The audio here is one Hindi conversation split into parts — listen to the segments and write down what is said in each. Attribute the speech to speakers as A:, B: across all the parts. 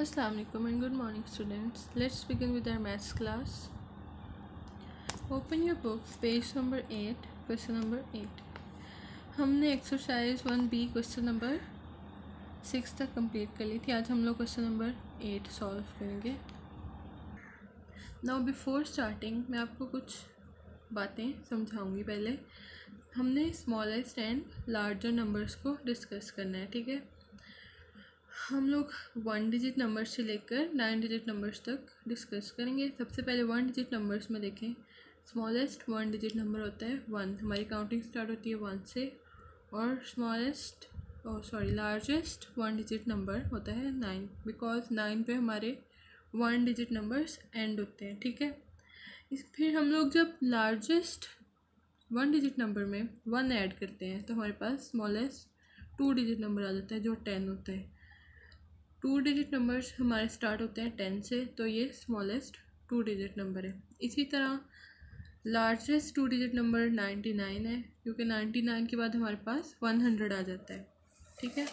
A: अस्सलाम वालेकुम and good morning students let's begin with our maths class open your book page number eight question number eight हमने exercise one B question number six तक कंप्लीट कर ली थी आज हम लोग क्वेश्चन नंबर एट सॉल्व करेंगे नाउ बिफोर स्टार्टिंग मैं आपको कुछ बातें समझाऊंगी पहले हमने स्मॉलेस्ट एंड लार्जर नंबर्स को डिस्कस करना है ठीक है हम लोग वन डिजिट नंबर से लेकर नाइन डिजिट नंबर्स तक डिस्कस करेंगे सबसे पहले वन डिजिट नंबर्स में देखें स्मॉलेस्ट वन डिजिट नंबर होता है वन हमारी काउंटिंग स्टार्ट होती है वन से और स्मॉलेस्ट और sorry largest one digit number होता है नाइन बिकॉज नाइन पे हमारे वन डिजिट नंबर्स एंड होते हैं ठीक है इस फिर हम लोग जब लार्जेस्ट वन डिजिट नंबर में वन ऐड करते हैं तो हमारे पास स्मॉलेस्ट टू डिजिट नंबर आ जाता है जो टेन होता है टू डिजिट नंबर्स हमारे स्टार्ट होते हैं टेन से तो ये स्मॉलेस्ट टू डिजिट नंबर है इसी तरह largest two digit number ninety nine है क्योंकि नाइन्टी नाइन के बाद हमारे पास वन हंड्रेड आ जाता है ठीक है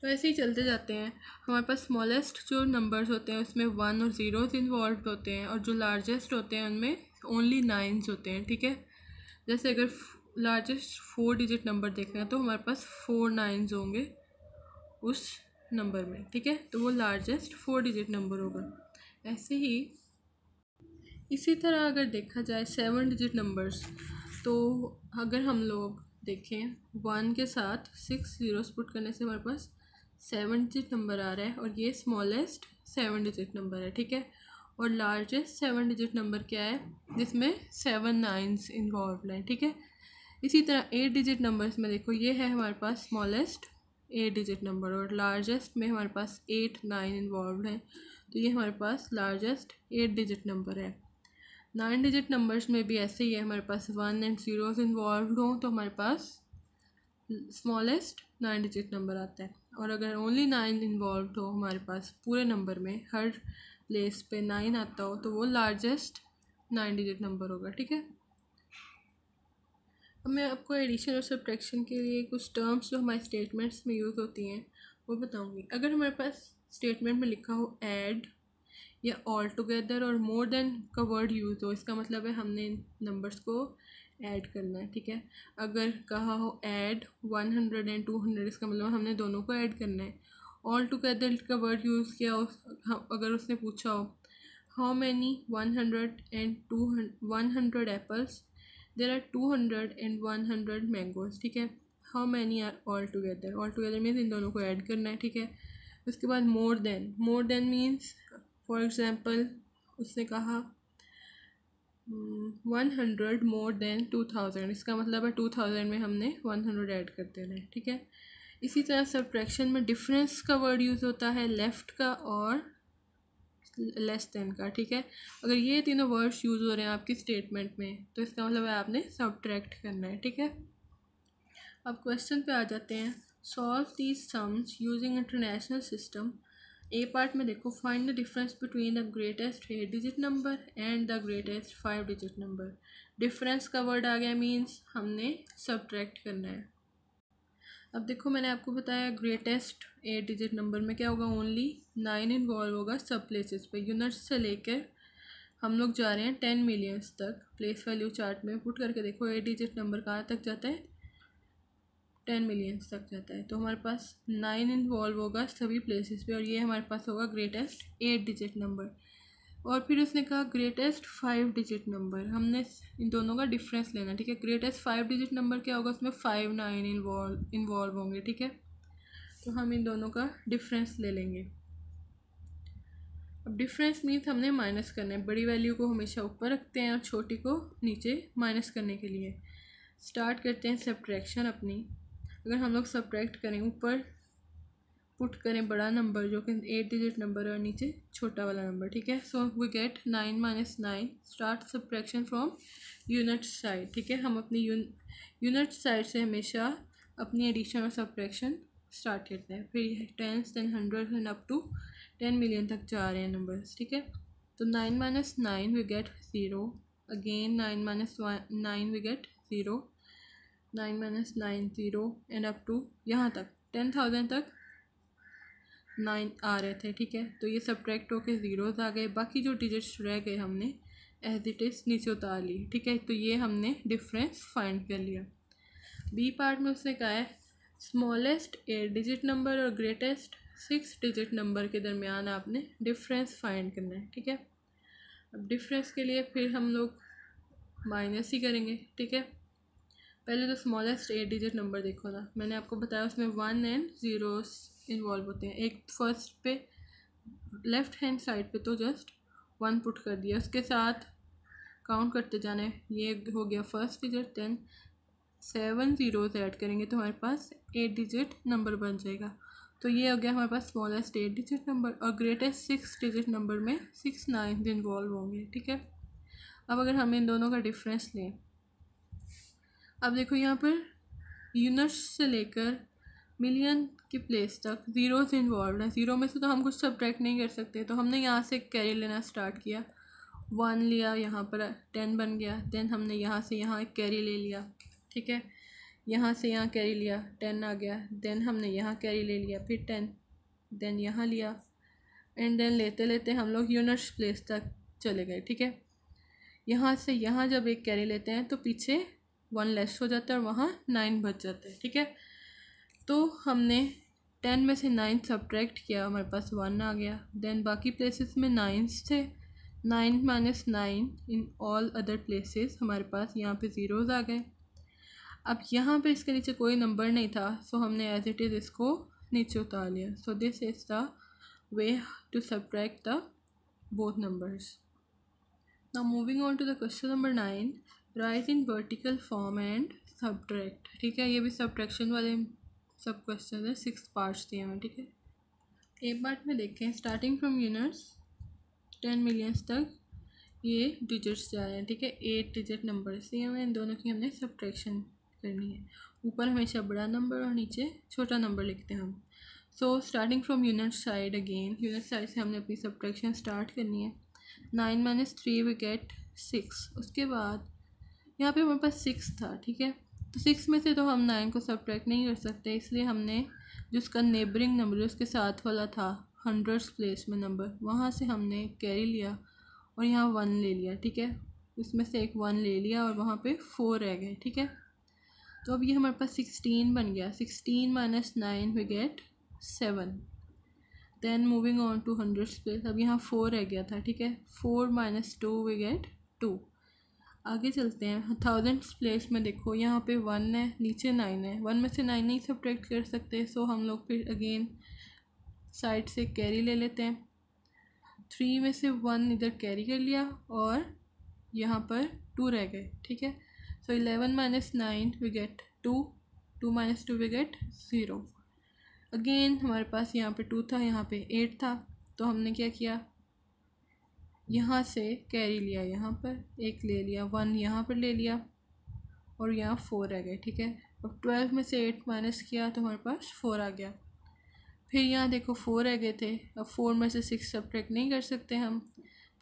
A: तो ऐसे ही चलते जाते हैं हमारे पास स्मॉलेस्ट जो नंबर्स होते हैं उसमें वन और ज़ीरोज़ इन्वॉल्व होते हैं और जो लार्जेस्ट होते हैं उनमें ओनली नाइन्स होते हैं ठीक है जैसे अगर लार्जेस्ट फोर डिजिट नंबर देखें तो हमारे पास फोर नाइन्स होंगे उस नंबर में ठीक है तो वो लार्जेस्ट फोर डिजिट नंबर होगा ऐसे ही इसी तरह अगर देखा जाए सेवन डिजिट नंबर्स तो अगर हम लोग देखें वन के साथ सिक्स ज़ीरोस पुट करने से हमारे पास सेवन डिजिट नंबर आ रहा है और ये स्मॉलेस्ट सेवन डिजिट नंबर है ठीक है और लार्जेस्ट सेवन डिजिट नंबर क्या है जिसमें सेवन नाइन्स इन्वॉल्व हैं ठीक है इसी तरह एट डिजिट नंबर्स में देखो ये है हमारे पास स्मॉलेस्ट एट डिजिट नंबर और लार्जेस्ट में हमारे पास एट नाइन इन्वॉल्व हैं तो ये हमारे पास लार्जेस्ट एट डिजिट नंबर है नाइन डिजिट नंबर्स में भी ऐसे ही है हमारे पास वन एंड ज़ीरोज़ इन्वॉल्व हों तो हमारे पास स्मॉलेस्ट नाइन डिजिट नंबर आता है और अगर ओनली नाइन इन्वॉल्व हो हमारे पास पूरे नंबर में हर प्लेस पे नाइन आता हो तो वो लार्जेस्ट नाइन डिजिट नंबर होगा ठीक है अब मैं आपको एडिशन और सब्ट्रैक्शन के लिए कुछ टर्म्स जो हमारे स्टेटमेंट्स में यूज़ होती हैं वो बताऊँगी अगर हमारे पास स्टेटमेंट में लिखा हो एड या ऑल टुगेदर और मोर देन का वर्ड यूज़ हो इसका मतलब है हमने नंबर्स को ऐड करना है ठीक है अगर कहा हो add one hundred and two hundred इसका मतलब हमने दोनों को ऐड करना है ऑल टुगेदर का वर्ड यूज़ किया उस, अगर उसने पूछा हो how many one hundred and two one hundred apples there are two hundred and one hundred mangoes ठीक है how many are all together all together means इन दोनों को ऐड करना है ठीक है उसके बाद more than more then means for example उसने कहा one hundred more than two thousand इसका मतलब है टू थाउजेंड में हमने वन हंड्रेड ऐड कर देना है ठीक है इसी तरह सब्ट्रैक्शन में डिफरेंस का वर्ड यूज़ होता है लेफ़्ट का और लेस देन का ठीक है अगर ये तीनों वर्ड्स यूज़ हो रहे हैं आपकी स्टेटमेंट में तो इसका मतलब है आपने सब्ट्रैक्ट करना है ठीक है अब क्वेश्चन पे आ जाते हैं solve these sums using international system A part में देखो find the difference between the greatest eight digit number and the greatest five digit number difference का वर्ड आ गया मीन्स हमने सब्ट्रैक्ट करना है अब देखो मैंने आपको बताया ग्रेटेस्ट एट डिजिट नंबर में क्या होगा ओनली नाइन इन्वॉल्व होगा सब प्लेसेस पे यूनिट्स से लेकर हम लोग जा रहे हैं टेन मिलियंस तक प्लेस वैल्यू चार्ट में पुट करके देखो एट डिजिट नंबर कहाँ तक जाता है टेन मिलियंस तक जाता है तो हमारे पास नाइन इन्वॉल्व होगा सभी प्लेसेस पे और ये हमारे पास होगा ग्रेटेस्ट एट डिजिट नंबर और फिर उसने कहा ग्रेटेस्ट फाइव डिजिट नंबर हमने इन दोनों का डिफरेंस लेना ठीक है ग्रेटेस्ट फाइव डिजिट नंबर क्या होगा उसमें फाइव नाइन इन्वॉल्व इन्वॉल्व होंगे ठीक है तो हम इन दोनों का डिफरेंस ले लेंगे अब डिफरेंस मीन्स हमने माइनस करना है बड़ी वैल्यू को हमेशा ऊपर रखते हैं और छोटी को नीचे माइनस करने के लिए स्टार्ट करते हैं सब्ट्रैक्शन अपनी अगर हम लोग सब्ट्रैक्ट करें ऊपर पुट करें बड़ा नंबर जो कि एट डिजिट नंबर है और नीचे छोटा वाला नंबर ठीक है so we get nine minus nine start subtraction from unit side ठीक है हम अपनी यूनिट साइड से हमेशा अपनी एडिशन और सब्ट्रैक्शन स्टार्ट करते हैं फिर tens ten hundred and up to ten million तक जा रहे हैं नंबर्स ठीक है तो nine minus nine we get zero again nine minus nine we get zero nine minus nine zero and up to यहाँ तक टेन थाउजेंड तक नाइन आ रहे थे ठीक है तो ये सब्ट्रैक्ट होकर ज़ीरोज़ आ गए बाकी जो डिजिट्स रह गए हमने एज इट इज़ नीचे उतार ली ठीक है तो ये हमने डिफरेंस फाइंड कर लिया बी पार्ट में उसने कहा है स्मॉलेस्ट एट डिजिट नंबर और ग्रेटेस्ट सिक्स डिजिट नंबर के दरमियान आपने डिफरेंस फाइंड करना है ठीक है अब डिफरेंस के लिए फिर हम लोग माइनस ही करेंगे ठीक है पहले तो स्मॉलेस्ट एट डिजिट नंबर देखो ना मैंने आपको बताया उसमें वन एंड ज़ीरो इन्वॉल्व होते हैं एक फर्स्ट पे लेफ़्ट हैंड साइड पे तो जस्ट वन पुट कर दिया उसके साथ काउंट करते जाने ये हो गया first digit then seven zeros add करेंगे तो हमारे पास एट डिजिट नंबर बन जाएगा तो ये हो गया हमारे पास स्मॉलेस्ट एट डिजिट नंबर और ग्रेटेस्ट सिक्स डिजिट नंबर में सिक्स नाइन इन्वॉल्व होंगे ठीक है अब अगर हम इन दोनों का डिफरेंस लें अब देखो यहाँ पर यूनिट्स से लेकर मिलियन की प्लेस तक ज़ीरोज़ इन्वॉल्व है ज़ीरो में से तो हम कुछ सब्ट्रैक्ट नहीं कर सकते तो हमने यहाँ से कैरी लेना स्टार्ट किया वन लिया यहाँ पर टेन बन गया देन हमने यहाँ से यहाँ एक कैरी ले लिया ठीक है यहाँ से यहाँ कैरी लिया टेन आ गया देन हमने यहाँ कैरी ले लिया फिर टेन देन यहाँ लिया एंड देन लेते लेते हम लोग यूनिट्स प्लेस तक चले गए ठीक है यहाँ से यहाँ जब एक कैरी लेते हैं तो पीछे वन लेस हो जाता है और वहाँ नाइन बच जाता है ठीक है तो हमने टेन में से नाइन सब्ट्रैक्ट किया हमारे पास वन आ गया दैन बाकी प्लेसेस में नाइन्स थे nine minus nine in all other places हमारे पास यहाँ पे ज़ीरोज़ आ गए अब यहाँ पे इसके नीचे कोई नंबर नहीं था सो हमने एज इट इज़ इसको नीचे उतार लिया so this is the way to subtract the both numbers now moving on to the question number nine rise in vertical form and subtract ठीक है ये भी सब्ट्रैक्शन वाले सब क्वेश्चन है सिक्स पार्ट्स दिए हमें ठीक है ए पार्ट में देखें starting from units ten millions तक ये डिजिट्स जा रहे हैं ठीक है एट डिजिट नंबर दिए हुए इन दोनों की हमने सब्ट्रैक्शन करनी है ऊपर हमेशा बड़ा नंबर और नीचे छोटा नंबर लिखते हैं हम so starting from unit side again unit side से हमने अपनी सब्ट्रैक्शन स्टार्ट करनी है nine minus three we get six उसके बाद यहाँ पे हमारे पास सिक्स था ठीक है तो सिक्स में से तो हम नाइन को सब्ट्रैक्ट नहीं कर सकते इसलिए हमने जो उसका नेबरिंग नंबर है उसके साथ वाला था हंड्रेड्स प्लेस में नंबर वहाँ से हमने कैरी लिया और यहाँ वन ले लिया ठीक है उसमें से एक वन ले लिया और वहाँ पे फोर रह गए ठीक है तो अब ये हमारे पास सिक्सटीन बन गया sixteen minus nine we get seven then moving on to hundred place अब यहाँ फोर रह गया था ठीक है four minus two we get two आगे चलते हैं थाउजेंड्स प्लेस में देखो यहाँ पे वन है नीचे नाइन है वन में से नाइन नहीं सब्ट्रैक्ट कर सकते सो हम लोग फिर अगेन साइड से कैरी ले लेते हैं थ्री में से वन इधर कैरी कर लिया और यहाँ पर टू रह गए ठीक है so eleven minus nine we get two two minus two we get zero again हमारे पास यहाँ पे टू था यहाँ पे एट था तो हमने क्या किया यहाँ से कैरी लिया यहाँ पर एक ले लिया वन यहाँ पर ले लिया और यहाँ फ़ोर रह गए ठीक है अब ट्वेल्व में से एट माइनस किया तो हमारे पास फ़ोर आ गया फिर यहाँ देखो फ़ोर रह गए थे अब फ़ोर में से सिक्स सब्ट्रैक्ट नहीं कर सकते हम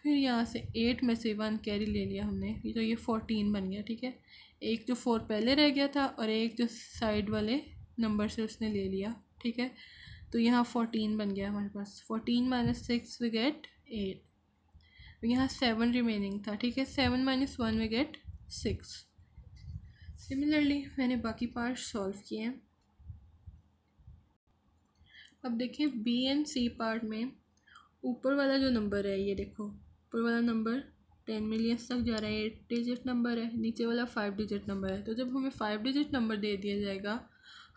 A: फिर यहाँ से एट में से वन कैरी ले लिया हमने ये तो ये फोर्टीन बन गया ठीक है एक तो फोर पहले रह गया था और एक जो साइड वाले नंबर से उसने ले लिया ठीक है तो यहाँ फोर्टीन बन गया हमारे पास fourteen minus six we get eight यहाँ सेवन रिमेनिंग था ठीक है सेवन माइनस वन में गेट सिक्स सिमिलरली मैंने बाकी पार्ट सॉल्व किए हैं अब देखें बी एंड सी पार्ट में ऊपर वाला जो नंबर है ये देखो ऊपर वाला नंबर टेन मिलियंस तक जा रहा है एट डिजिट नंबर है नीचे वाला फाइव डिजिट नंबर है तो जब हमें फाइव डिजिट नंबर दे दिया जाएगा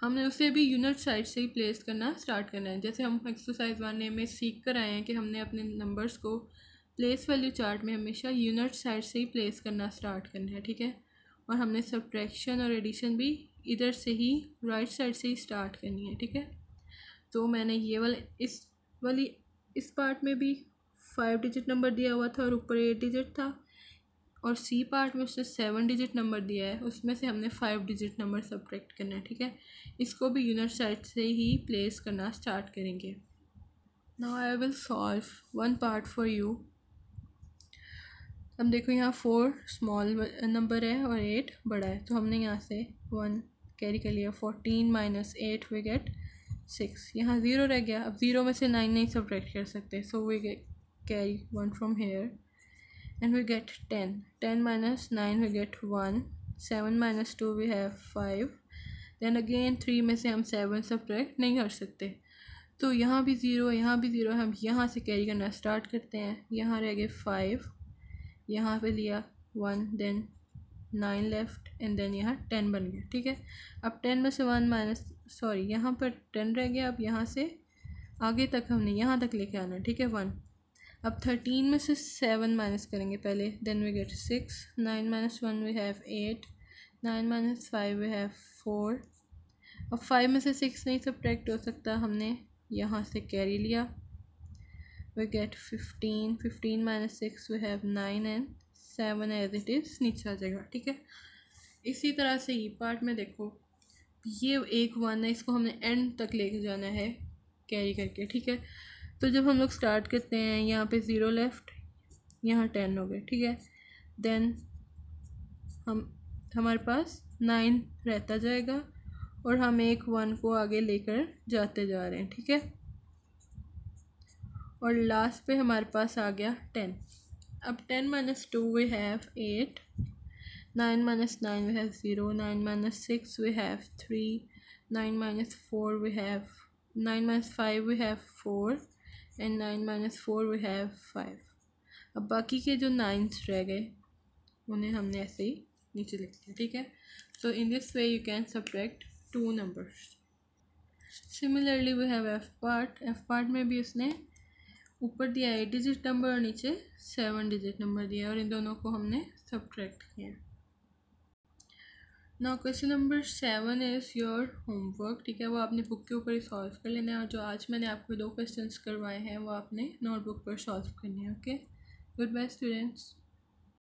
A: हमने उसे भी यूनिट साइड से ही प्लेस करना स्टार्ट करना है जैसे हम एक्सरसाइज वन में सीख कर आए हैं कि हमने अपने नंबर्स को प्लेस वैल्यू चार्ट में हमेशा यूनिट साइड से ही प्लेस करना स्टार्ट करना है ठीक है और हमने सब्ट्रैक्शन और एडिशन भी इधर से ही राइट साइड से ही स्टार्ट करनी है ठीक है तो मैंने ये वाले इस वाली इस पार्ट में भी फाइव डिजिट नंबर दिया हुआ था और ऊपर एट डिजिट था और सी पार्ट में उसने सेवन डिजिट नंबर दिया है उसमें से हमने फाइव डिजिट नंबर सब्ट्रैक्ट करना है ठीक है इसको भी यूनिट साइड से ही प्लेस करना स्टार्ट करेंगे now I will solve one part for you अब देखो यहाँ फोर स्मॉल नंबर है और एट बड़ा है तो हमने यहाँ से वन कैरी कर लिया fourteen minus eight we get six यहाँ ज़ीरो रह गया अब ज़ीरो में से नाइन नहीं सब्ट्रैक्ट कर सकते so we get carry one from here and we get ten ten minus nine we get one seven minus two we have five then again three में से हम सेवन सब्ट्रैक्ट नहीं कर सकते तो यहाँ भी ज़ीरो यहाँ भी ज़ीरो हम यहाँ से कैरी करना स्टार्ट करते हैं यहाँ रह गए फाइव यहाँ पे लिया one then nine left and then यहाँ टेन बन गया ठीक है अब टेन में से वन माइनस सॉरी यहाँ पर टेन रह गया अब यहाँ से आगे तक हमने यहाँ तक लेके आना ठीक है वन अब थर्टीन में से सेवन माइनस करेंगे पहले then we get six nine minus one we have eight nine minus five we have four अब फाइव में से सिक्स नहीं सब्ट्रैक्ट हो सकता हमने यहाँ से कैरी लिया we get 15 15 minus six we have nine and seven as it is नीचे आ जाएगा ठीक है इसी तरह से ये पार्ट में देखो ये एक वन है इसको हमने एंड तक लेके जाना है कैरी करके ठीक है तो जब हम लोग स्टार्ट करते हैं यहाँ पे ज़ीरो लेफ़्ट यहाँ टेन हो गए ठीक है देन हम हमारे पास नाइन रहता जाएगा और हम एक वन को आगे लेकर जाते जा रहे हैं ठीक है और लास्ट पे हमारे पास आ गया टेन अब ten minus two we have eight nine minus nine we have zero nine minus six we have three nine minus four we have nine minus five we have four and nine minus four we have five अब बाकी के जो नाइन्स रह गए उन्हें हमने ऐसे ही नीचे लिख दिया ठीक है so in this way you can subtract two numbers similarly we have F part F part में भी उसने ऊपर दिया एट डिजिट नंबर और नीचे सेवन डिजिट नंबर दिया और इन दोनों को हमने सब्ट्रैक्ट किया ना question number seven is your homework ठीक है वो आपने बुक के ऊपर ही सॉल्व कर लेना है और जो आज मैंने आपको दो क्वेश्चंस करवाए हैं वो आपने नोटबुक पर सॉल्व करने हैं ओके गुड बाय स्टूडेंट्स